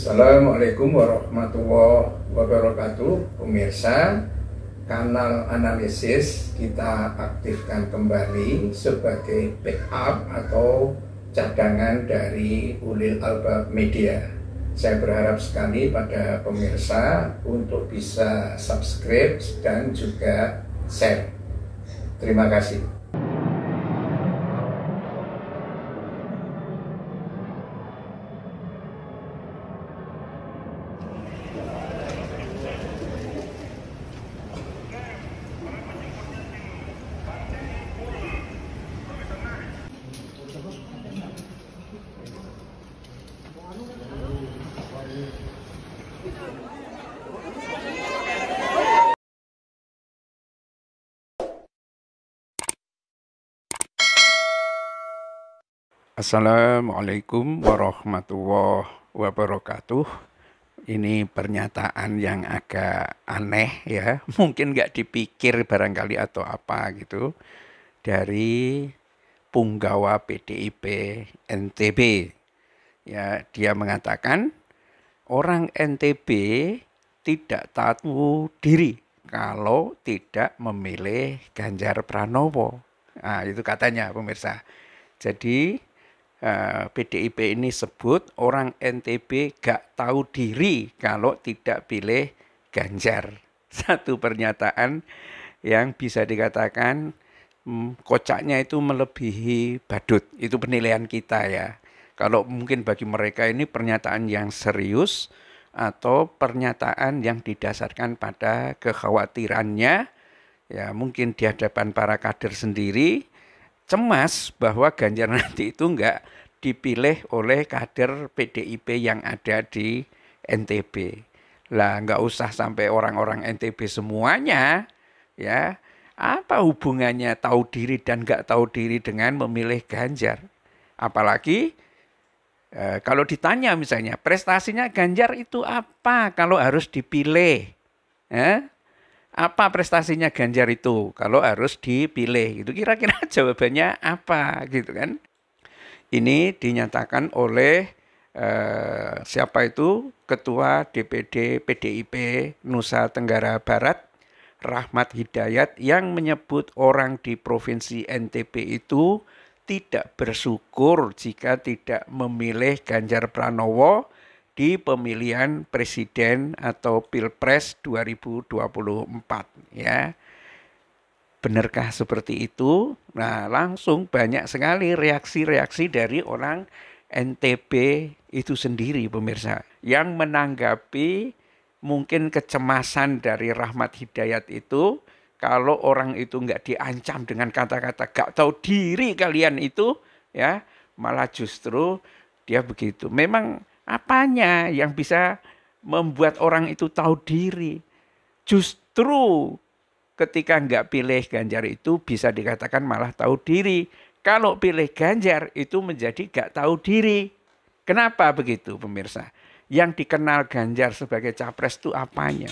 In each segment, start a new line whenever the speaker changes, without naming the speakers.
Assalamualaikum warahmatullahi wabarakatuh Pemirsa kanal analisis kita aktifkan kembali sebagai backup atau cadangan dari Ulil Albab Media Saya berharap sekali pada pemirsa untuk bisa subscribe dan juga share Terima kasih Assalamualaikum warahmatullahi wabarakatuh. Ini pernyataan yang agak aneh ya, mungkin nggak dipikir barangkali atau apa gitu dari punggawa PDIP NTB. Ya, dia mengatakan orang NTB tidak tahu diri kalau tidak memilih Ganjar Pranowo. Nah, itu katanya pemirsa. Jadi PDIP eh, ini sebut orang NTB gak tahu diri kalau tidak pilih Ganjar. Satu pernyataan yang bisa dikatakan hmm, kocaknya itu melebihi badut. Itu penilaian kita ya. Kalau mungkin bagi mereka ini pernyataan yang serius atau pernyataan yang didasarkan pada kekhawatirannya ya mungkin di hadapan para kader sendiri cemas bahwa Ganjar nanti itu enggak dipilih oleh kader PDIP yang ada di NTB. Lah enggak usah sampai orang-orang NTB semuanya ya apa hubungannya tahu diri dan enggak tahu diri dengan memilih Ganjar? Apalagi e, kalau ditanya misalnya prestasinya Ganjar itu apa kalau harus dipilih? Eh? apa prestasinya Ganjar itu kalau harus dipilih itu kira-kira jawabannya apa gitu kan ini dinyatakan oleh eh, siapa itu ketua DPD PDIP Nusa Tenggara Barat Rahmat Hidayat yang menyebut orang di provinsi NTB itu tidak bersyukur jika tidak memilih Ganjar Pranowo di pemilihan presiden atau Pilpres 2024 ya. Benarkah seperti itu? Nah, langsung banyak sekali reaksi-reaksi dari orang NTB itu sendiri pemirsa yang menanggapi mungkin kecemasan dari Rahmat Hidayat itu kalau orang itu nggak diancam dengan kata-kata gak tahu diri kalian itu ya malah justru dia begitu. Memang apanya yang bisa membuat orang itu tahu diri. Justru ketika nggak pilih Ganjar itu bisa dikatakan malah tahu diri. Kalau pilih Ganjar itu menjadi nggak tahu diri. Kenapa begitu pemirsa? Yang dikenal Ganjar sebagai capres itu apanya?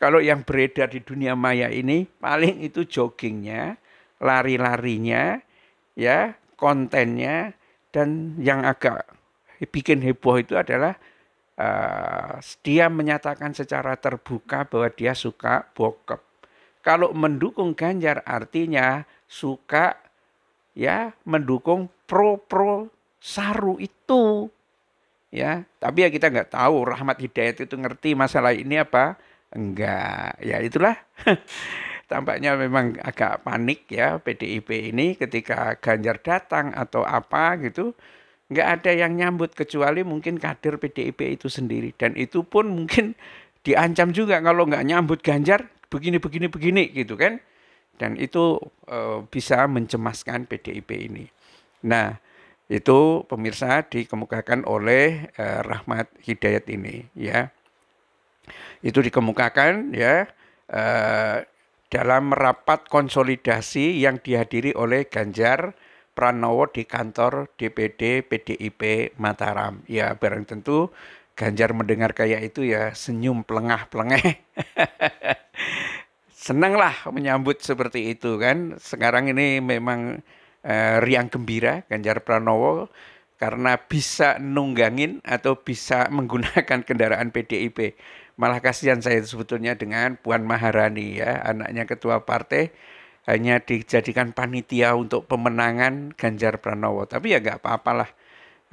Kalau yang beredar di dunia maya ini paling itu joggingnya, lari-larinya, ya kontennya dan yang agak bikin heboh itu adalah uh, dia menyatakan secara terbuka bahwa dia suka bokep. Kalau mendukung Ganjar artinya suka ya mendukung pro pro saru itu ya tapi ya kita nggak tahu Rahmat Hidayat itu ngerti masalah ini apa enggak ya itulah tampaknya memang agak panik ya PDIP ini ketika Ganjar datang atau apa gitu nggak ada yang nyambut kecuali mungkin kader PDIP itu sendiri dan itu pun mungkin diancam juga kalau nggak nyambut Ganjar begini begini begini gitu kan dan itu e, bisa mencemaskan PDIP ini. Nah itu pemirsa dikemukakan oleh e, Rahmat Hidayat ini ya itu dikemukakan ya e, dalam rapat konsolidasi yang dihadiri oleh Ganjar Pranowo di kantor DPD PDIP Mataram. Ya barang tentu Ganjar mendengar kayak itu ya senyum pelengah pelengah Senanglah menyambut seperti itu kan. Sekarang ini memang eh, riang gembira Ganjar Pranowo karena bisa nunggangin atau bisa menggunakan kendaraan PDIP. Malah kasihan saya sebetulnya dengan Puan Maharani ya, anaknya ketua partai hanya dijadikan panitia untuk pemenangan Ganjar Pranowo. Tapi ya nggak apa-apalah.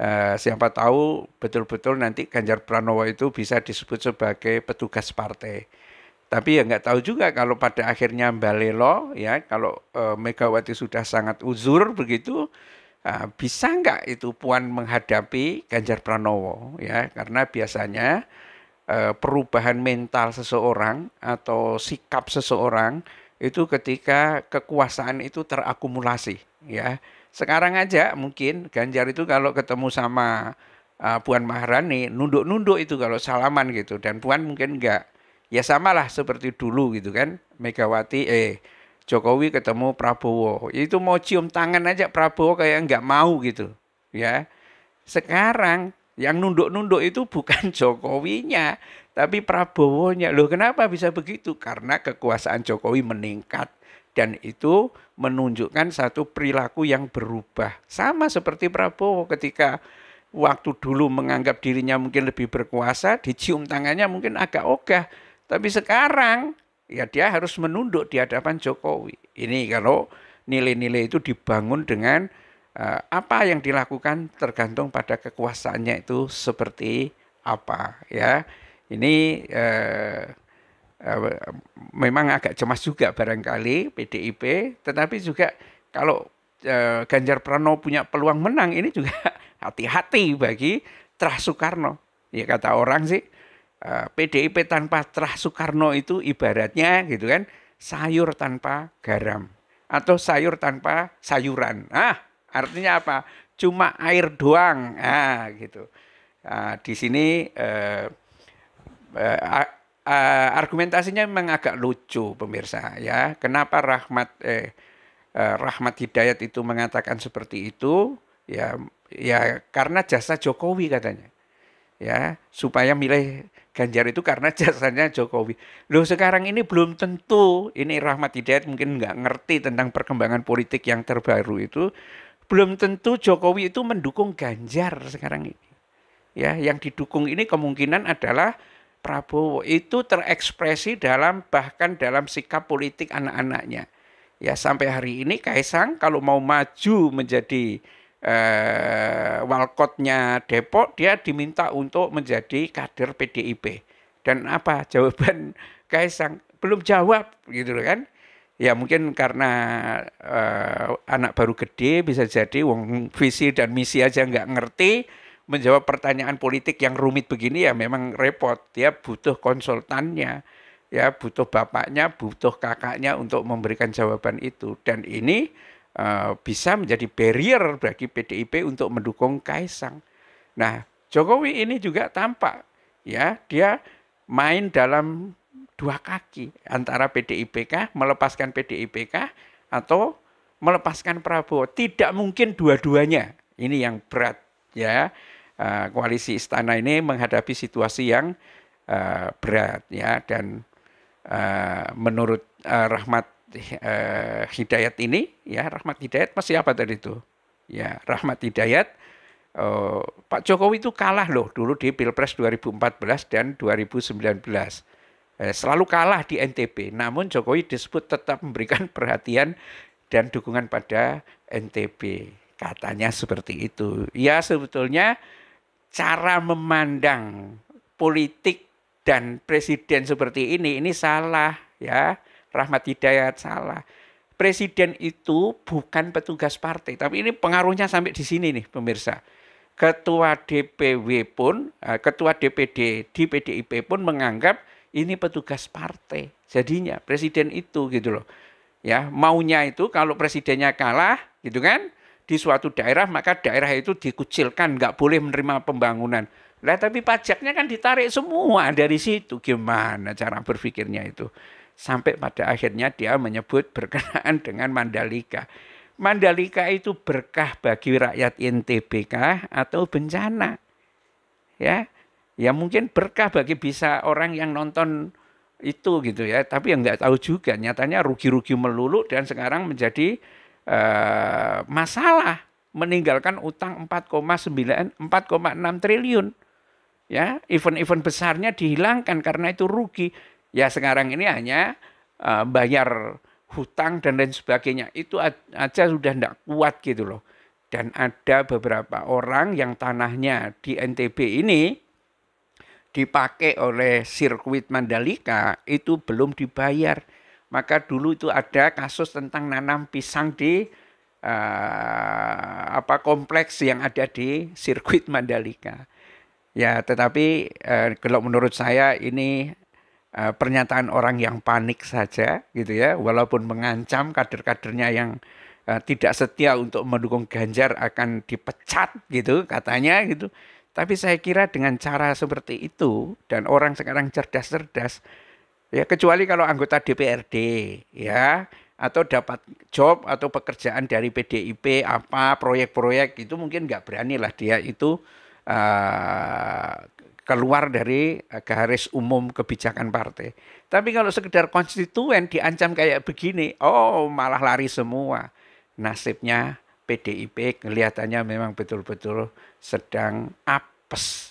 Uh, siapa tahu betul-betul nanti Ganjar Pranowo itu bisa disebut sebagai petugas partai. Tapi ya nggak tahu juga kalau pada akhirnya Balelo ya kalau uh, Megawati sudah sangat uzur begitu uh, bisa nggak itu Puan menghadapi Ganjar Pranowo ya karena biasanya perubahan mental seseorang atau sikap seseorang itu ketika kekuasaan itu terakumulasi ya. Sekarang aja mungkin Ganjar itu kalau ketemu sama uh, Puan Maharani nunduk-nunduk itu kalau salaman gitu dan Puan mungkin enggak. Ya samalah seperti dulu gitu kan. Megawati eh Jokowi ketemu Prabowo. Itu mau cium tangan aja Prabowo kayak enggak mau gitu ya. Sekarang yang nunduk-nunduk itu bukan Jokowinya, tapi Prabowo-nya, loh kenapa bisa begitu? Karena kekuasaan Jokowi meningkat dan itu menunjukkan satu perilaku yang berubah. Sama seperti Prabowo ketika waktu dulu menganggap dirinya mungkin lebih berkuasa, dicium tangannya mungkin agak ogah. Tapi sekarang ya dia harus menunduk di hadapan Jokowi. Ini kalau nilai-nilai itu dibangun dengan eh, apa yang dilakukan tergantung pada kekuasaannya itu seperti apa ya. Ini eh, eh, memang agak cemas juga barangkali PDIP, tetapi juga kalau eh, Ganjar Pranowo punya peluang menang ini juga hati-hati bagi Trah Soekarno. Ya kata orang sih eh, PDIP tanpa Trah Soekarno itu ibaratnya gitu kan sayur tanpa garam atau sayur tanpa sayuran. Ah, artinya apa? Cuma air doang. Ah, gitu. Nah, di sini eh, uh, uh, argumentasinya memang agak lucu pemirsa ya. Kenapa Rahmat eh, eh Rahmat Hidayat itu mengatakan seperti itu? Ya ya karena jasa Jokowi katanya. Ya, supaya milih Ganjar itu karena jasanya Jokowi. Loh sekarang ini belum tentu, ini Rahmat Hidayat mungkin nggak ngerti tentang perkembangan politik yang terbaru itu, belum tentu Jokowi itu mendukung Ganjar sekarang ini. Ya, yang didukung ini kemungkinan adalah Prabowo itu terekspresi dalam bahkan dalam sikap politik anak-anaknya. Ya sampai hari ini Kaisang kalau mau maju menjadi eh, walkotnya Depok dia diminta untuk menjadi kader PDIP. Dan apa jawaban Kaisang? Belum jawab gitu kan. Ya mungkin karena eh, anak baru gede bisa jadi wong visi dan misi aja nggak ngerti menjawab pertanyaan politik yang rumit begini ya memang repot. Dia butuh konsultannya, ya butuh bapaknya, butuh kakaknya untuk memberikan jawaban itu. Dan ini uh, bisa menjadi barrier bagi PDIP untuk mendukung Kaisang. Nah, Jokowi ini juga tampak, ya dia main dalam dua kaki antara PDIPK melepaskan PDIPK atau melepaskan Prabowo. Tidak mungkin dua-duanya. Ini yang berat ya. Eh, koalisi istana ini menghadapi situasi yang eh, berat ya dan eh, menurut Rahmat Hidayat ini ya Rahmat Hidayat masih apa tadi itu ya Rahmat Hidayat oh, Pak Jokowi itu kalah loh dulu di Pilpres 2014 dan 2019 eh, selalu kalah di NTB namun Jokowi disebut tetap memberikan perhatian dan dukungan pada NTB katanya seperti itu ya sebetulnya cara memandang politik dan presiden seperti ini ini salah ya. Rahmat Hidayat salah. Presiden itu bukan petugas partai, tapi ini pengaruhnya sampai di sini nih pemirsa. Ketua DPW pun, eh, ketua DPD di PDIP pun menganggap ini petugas partai. Jadinya presiden itu gitu loh. Ya, maunya itu kalau presidennya kalah gitu kan, di suatu daerah maka daerah itu dikucilkan nggak boleh menerima pembangunan lah tapi pajaknya kan ditarik semua dari situ gimana cara berpikirnya itu sampai pada akhirnya dia menyebut berkenaan dengan Mandalika Mandalika itu berkah bagi rakyat NTBK atau bencana ya ya mungkin berkah bagi bisa orang yang nonton itu gitu ya tapi yang nggak tahu juga nyatanya rugi-rugi melulu dan sekarang menjadi Eh, masalah meninggalkan utang 4,9 4,6 triliun. Ya, event-event besarnya dihilangkan karena itu rugi. Ya sekarang ini hanya eh, bayar hutang dan lain sebagainya. Itu aja sudah tidak kuat gitu loh. Dan ada beberapa orang yang tanahnya di NTB ini dipakai oleh sirkuit Mandalika itu belum dibayar maka dulu itu ada kasus tentang nanam pisang di uh, apa kompleks yang ada di sirkuit Mandalika. Ya, tetapi uh, kalau menurut saya ini uh, pernyataan orang yang panik saja gitu ya, walaupun mengancam kader-kadernya yang uh, tidak setia untuk mendukung Ganjar akan dipecat gitu katanya gitu. Tapi saya kira dengan cara seperti itu dan orang sekarang cerdas-cerdas Ya kecuali kalau anggota DPRD ya atau dapat job atau pekerjaan dari PDIP apa proyek-proyek itu mungkin nggak berani lah dia itu uh, keluar dari eh, garis umum kebijakan partai. Tapi kalau sekedar konstituen diancam kayak begini, oh malah lari semua. Nasibnya PDIP kelihatannya memang betul-betul sedang apes.